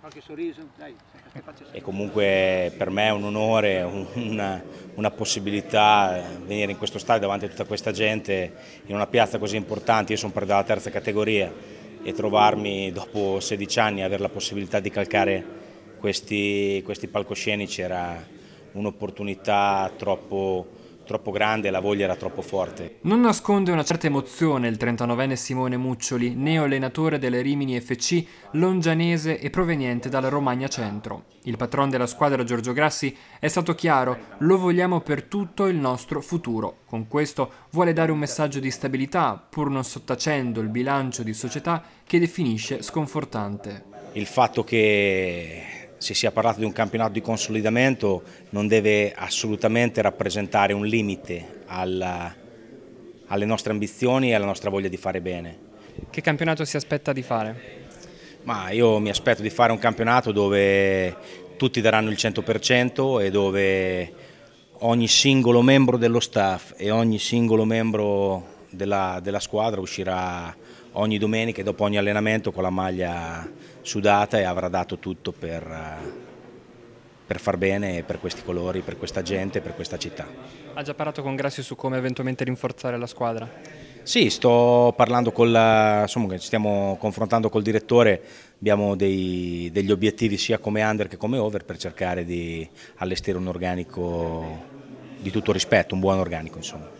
Qualche sorriso, dai, E comunque per me è un onore, una, una, possibilità eh, venire in questo stadio davanti a tutta questa gente, in una piazza così importante, io sono per della terza categoria e trovarmi dopo 16 anni, a avere la possibilità di calcare questi, questi palcoscenici era un'opportunità troppo troppo grande, la voglia era troppo forte. Non nasconde una certa emozione il 39enne Simone Muccioli, neo allenatore delle Rimini FC, longianese e proveniente dalla Romagna Centro. Il patron della squadra Giorgio Grassi è stato chiaro, lo vogliamo per tutto il nostro futuro. Con questo vuole dare un messaggio di stabilità, pur non sottacendo il bilancio di società che definisce sconfortante. Il fatto che si sia parlato di un campionato di consolidamento non deve assolutamente rappresentare un limite alla, alle nostre ambizioni e alla nostra voglia di fare bene. Che campionato si aspetta di fare? Ma io mi aspetto di fare un campionato dove tutti daranno il 100% e dove ogni singolo membro dello staff e ogni singolo membro della, della squadra uscirà ogni domenica e dopo ogni allenamento con la maglia sudata e avrà dato tutto per, eh, per far bene per questi colori, per questa gente, per questa città. Ha già parlato con Grassi su come eventualmente rinforzare la squadra? Sì, sto parlando con la, insomma, ci stiamo confrontando col direttore, abbiamo dei, degli obiettivi sia come under che come over per cercare di allestire un organico di tutto rispetto, un buon organico insomma.